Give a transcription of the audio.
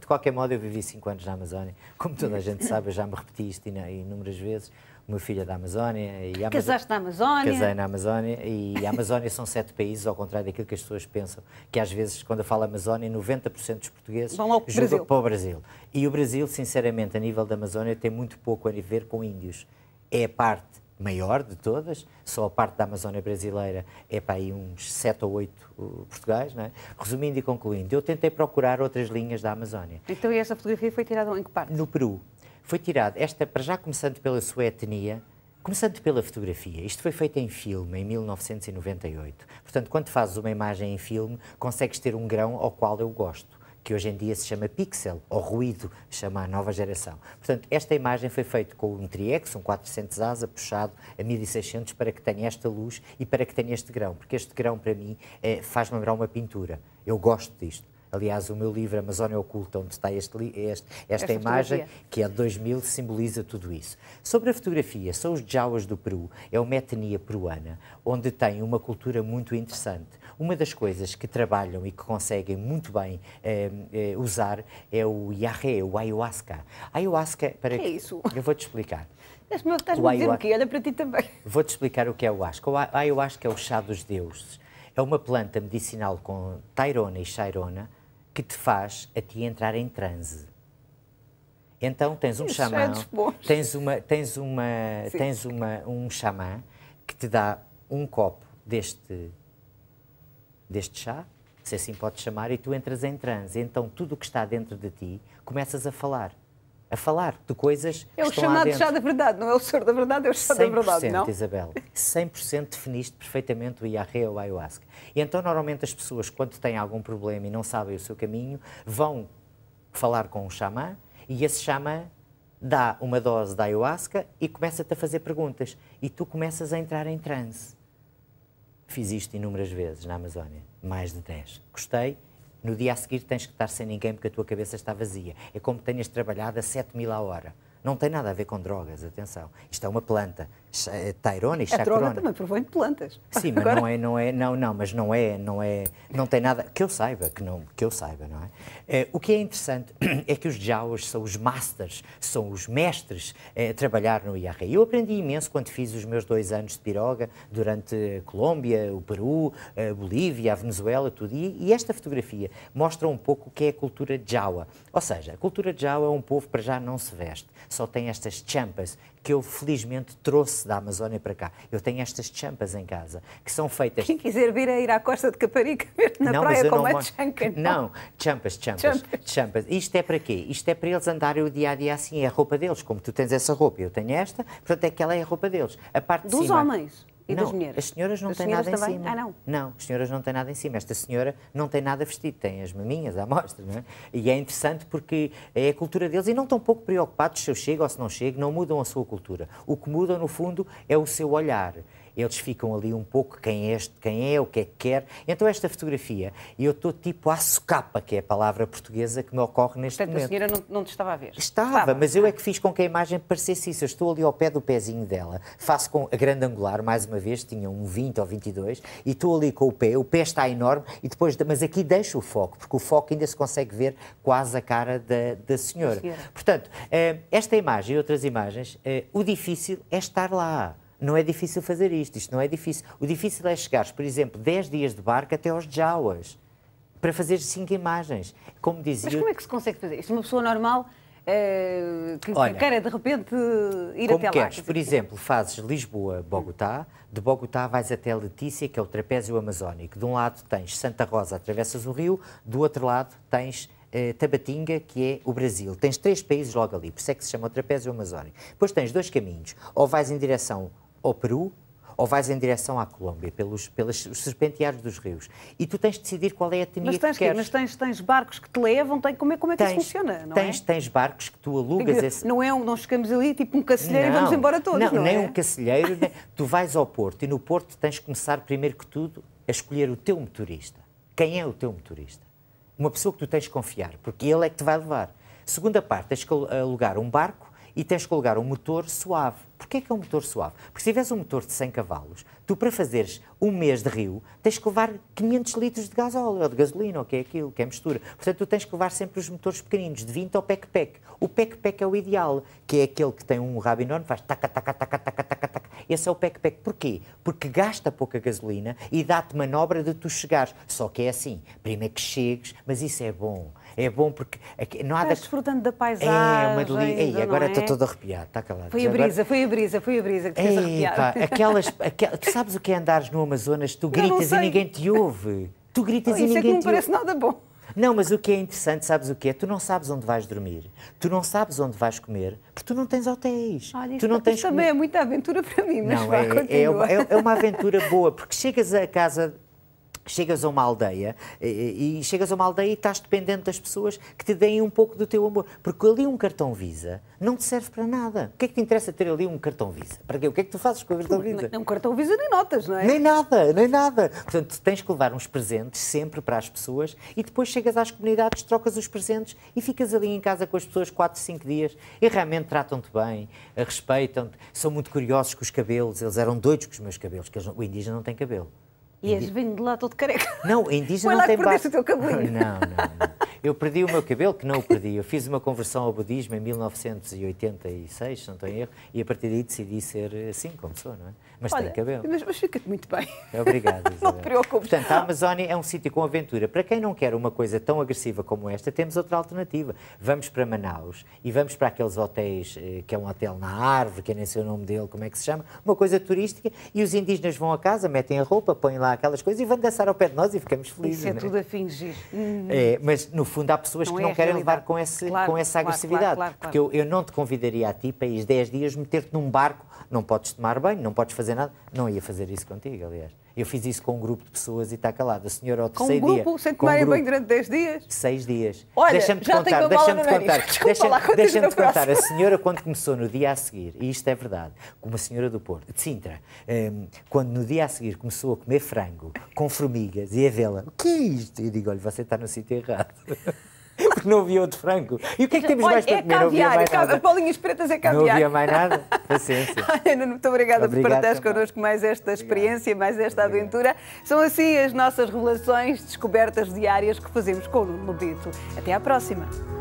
De qualquer modo, eu vivi cinco anos na Amazónia. Como toda a gente sabe, eu já me repeti isto inúmeras vezes. Uma meu filho é da Amazónia. E Casaste na Amazónia? Casei na Amazónia. E a Amazónia são sete países, ao contrário daquilo que as pessoas pensam. Que às vezes, quando eu falo Amazónia, 90% dos portugueses vão ao Brasil. para o Brasil. E o Brasil, sinceramente, a nível da Amazónia, tem muito pouco a ver com índios. É a parte maior de todas, só a parte da Amazónia brasileira é para aí uns 7 ou 8 uh, portugais, não é? Resumindo e concluindo, eu tentei procurar outras linhas da Amazónia. Então, e esta fotografia foi tirada em que parte? No Peru. Foi tirada, esta, para já começando pela sua etnia, Começando pela fotografia, isto foi feito em filme em 1998. Portanto, quando fazes uma imagem em filme, consegues ter um grão ao qual eu gosto que hoje em dia se chama pixel, ou ruído, chama a nova geração. Portanto, esta imagem foi feita com um Triex, um 400 asa puxado a 1600 para que tenha esta luz e para que tenha este grão, porque este grão para mim é, eh, faz lembrar uma pintura. Eu gosto disto. Aliás, o meu livro Amazônia Oculta, onde está este, este, esta, esta imagem, que é de 2000, simboliza tudo isso. Sobre a fotografia, são os Jawas do Peru, é uma etnia peruana, onde tem uma cultura muito interessante. Uma das coisas que trabalham e que conseguem muito bem eh, eh usar é o Yahé, o ayahuasca. Ayahuasca, para que. é isso? Eu vou-te explicar. Estás-me a dizer o quê? Olha para ti também. Vou-te explicar o que é o ayahuasca. O ayahuasca é o chá dos deuses. É uma planta medicinal com tairona e chairona que te faz a ti entrar em transe. Então tens um é xamã, é tens uma, tens uma, Sim. tens uma um xamã que te dá um copo deste deste chá, se assim podes chamar, e tu entras em transe. Então tudo o que está dentro de ti começas a falar. A falar de coisas que É o chamado chá da verdade, não é o senhor da verdade, é o chá da verdade, não? 100%, Isabel. 100% definiste perfeitamente o IARRE ou o Ayahuasca. E então, normalmente, as pessoas, quando têm algum problema e não sabem o seu caminho, vão falar com um xamã e esse xamã dá uma dose da ayahuasca e começa-te a fazer perguntas. E tu começas a entrar em transe. Fiz isto inúmeras vezes na Amazónia, mais de 10. Gostei, no dia a seguir tens que estar sem ninguém porque a tua cabeça está vazia. É como tenhas trabalhado a 7 mil a hora. Não tem nada a ver com drogas, atenção. Isto é uma planta é Tairona e chacrona. A é trona também provém plantas. Sim, mas Agora... não é, não é, não, não, mas não é, não é, não tem nada que eu saiba, que não, que eu saiba, não é? Eh, o que é interessante é que os jawas são os masters, são os mestres eh, a trabalhar no IRA. Eu aprendi imenso quando fiz os meus dois anos de piroga durante a Colômbia, o Peru, a eh, Bolívia, a Venezuela, tudo. E, e esta fotografia mostra um pouco o que é a cultura jawa. Ou seja, a cultura jawa é um povo para já não se veste, só tem estas champas que eu felizmente trouxe trouxe da Amazónia para cá. Eu tenho estas champas em casa, que são feitas... Quem quiser vir a ir à costa de Caparica, ver na não, praia com uma mostro... chanca. Então. Não, champas, champas, champas, champas. Isto é para quê? Isto é para eles andarem o dia a dia assim, é a roupa deles, como tu tens essa roupa, eu tenho esta, portanto é aquela é a roupa deles. A parte Dos de cima... homens? E não, das mulheres? As senhoras não as têm senhoras nada também? em cima. Ah, não? Não, as senhoras não têm nada em cima. Esta senhora não tem nada vestido, tem as maminhas à mostra, não é? E é interessante porque é a cultura deles e não estão pouco preocupados se eu chego ou se não chego, não mudam a sua cultura. O que muda, no fundo, é o seu olhar eles ficam ali um pouco quem é este, quem é, o que é que quer. Então esta fotografia, eu estou tipo à socapa, que é a palavra portuguesa que me ocorre neste Portanto, momento. Portanto, a senhora não, não te estava a ver? Estava, estava, mas eu é ah. que fiz com que a imagem parecesse isso. Eu estou ali ao pé do pezinho dela, faço com a grande angular, mais uma vez, tinha um 20 ou 22, e estou ali com o pé, o pé está enorme, e depois, mas aqui deixo o foco, porque o foco ainda se consegue ver quase a cara da, da senhora. Portanto, eh, esta imagem e outras imagens, eh, o difícil é estar lá não é difícil fazer isto, isto não é difícil. O difícil é chegares, por exemplo, 10 dias de barco até aos Jawas, para fazer cinco imagens. Como dizia... Mas como é que se consegue fazer isto? Uma pessoa normal é, que Olha, queira de repente ir como até queres, lá. Por exemplo, fazes Lisboa-Bogotá, de Bogotá vais até Letícia, que é o trapézio amazónico. De um lado tens Santa Rosa, atravessas o rio, do outro lado tens eh, Tabatinga, que é o Brasil. Tens três países logo ali, por isso é que se chama o trapézio amazónico. Depois tens dois caminhos, ou vais em direção ao Peru ou vais em direção à Colômbia, pelos, pelos serpenteares dos rios. E tu tens de decidir qual é a etnia mas tens que queres. Mas tens, tens barcos que te levam, tem, como é, como é que tens, isso funciona? Não tens, é? tens barcos que tu alugas... esse... Não é um, não chegamos ali tipo um cacilheiro não, e vamos embora todos, não, não nem é? um cacilheiro, nem... tu vais ao porto e no porto tens de começar primeiro que tudo a escolher o teu motorista. Quem é o teu motorista? Uma pessoa que tu tens de confiar, porque ele é que te vai levar. Segunda parte, tens que alugar um barco e tens que alugar um motor suave. Porquê que é um motor suave? Porque se tiveres um motor de 100 cavalos, tu para fazeres um mês de rio, tens que levar 500 litros de gasóleo ou de gasolina, ou que é aquilo, que é mistura. Portanto, tu tens que levar sempre os motores pequeninos, de 20 ao pec-pec. O pec-pec é o ideal, que é aquele que tem um rabo enorme, faz taca, taca, taca, taca, taca, taca. Esse é o pec-pec. Porquê? Porque gasta pouca gasolina e dá-te manobra de tu chegares. Só que é assim, primeiro que chegues, mas isso é bom é bom porque aqui, é não há Estás desfrutando da paisagem. É uma delícia. Ei, agora é? estou é? todo arrepiado, está calado. Foi a brisa, agora... foi a brisa, foi a brisa que te Ei, pá, aquelas, Tu sabes o que é andares no Amazonas? Tu gritas e ninguém te ouve. Tu gritas oh, e ninguém é que não parece nada bom. Não, mas o que é interessante, sabes o que é? Tu não sabes onde vais dormir, tu não sabes onde vais comer, porque tu não tens hotéis. Olha, tu não isso, também é muita aventura para mim, mas não, vai, é, é, é, é, uma aventura boa, porque chegas à casa chegas a uma aldeia e, eh, eh, e chegas a uma aldeia e estás dependente das pessoas que te deem um pouco do teu amor. Porque ali um cartão Visa não te serve para nada. O que é que te interessa ter ali um cartão Visa? Para quê? O que é que tu fazes com o cartão Visa? um cartão Visa nem notas, não é? Nem nada, nem nada. Portanto, tens que levar uns presentes sempre para as pessoas e depois chegas às comunidades, trocas os presentes e ficas ali em casa com as pessoas 4, 5 dias e realmente tratam-te bem, respeitam-te, são muito curiosos com os cabelos. Eles eram doidos com os meus cabelos, que eles, o indígena não tem cabelo. E és vindo de lá todo careca. Não, indígena Foi não lá tem que perdeste o teu Não, não, não. Eu perdi o meu cabelo, que não o perdi. Eu fiz uma conversão ao budismo em 1986, se não estou em erro, e a partir daí decidi ser assim como sou, não é? Mas Olha, tem cabelo. Mas, mas fica-te muito bem. Obrigado. Isabel. não te preocupes. Portanto, a Amazónia é um sítio com aventura. Para quem não quer uma coisa tão agressiva como esta, temos outra alternativa. Vamos para Manaus e vamos para aqueles hotéis, eh, que é um hotel na árvore, que é nem sei o nome dele, como é que se chama, uma coisa turística, e os indígenas vão a casa, metem a roupa, põem lá aquelas coisas e vão dançar ao pé de nós e ficamos felizes. Isso é, é? tudo a fingir. É, mas, no fundo, há pessoas não que é não é querem levar com, esse, claro, com essa claro, agressividade. Claro, porque eu, eu não te convidaria a ti para ir 10 dias meter-te num barco, não podes tomar banho, não podes fazer nada. Não ia fazer isso contigo, aliás. Eu fiz isso com um grupo de pessoas e está calado. A senhora ao terceiro dia... Com um grupo? Dia, sem tomarem um banho durante 10 dias? 6 dias. Olha, deixa-me contar, deixa-me contar. Deixa-me deixa contar. A senhora, quando começou no dia a seguir, e isto é verdade, como a senhora do Porto, de Sintra, um, quando no dia a seguir começou a comer frango com formigas e a vê-la, o que é isto? E eu digo, olha, você está no sítio errado. porque não havia outro frango. E o que é que temos Olha, mais para é comer? Caviar, não havia mais é nada. Bolinhas pretas é caviar. Não havia mais nada? Paciência. Olha, muito obrigada Obrigado por partilhares connosco mais esta experiência, mais esta Obrigado. aventura. São assim as nossas relações, descobertas diárias que fazemos com o Lobito. Até à próxima.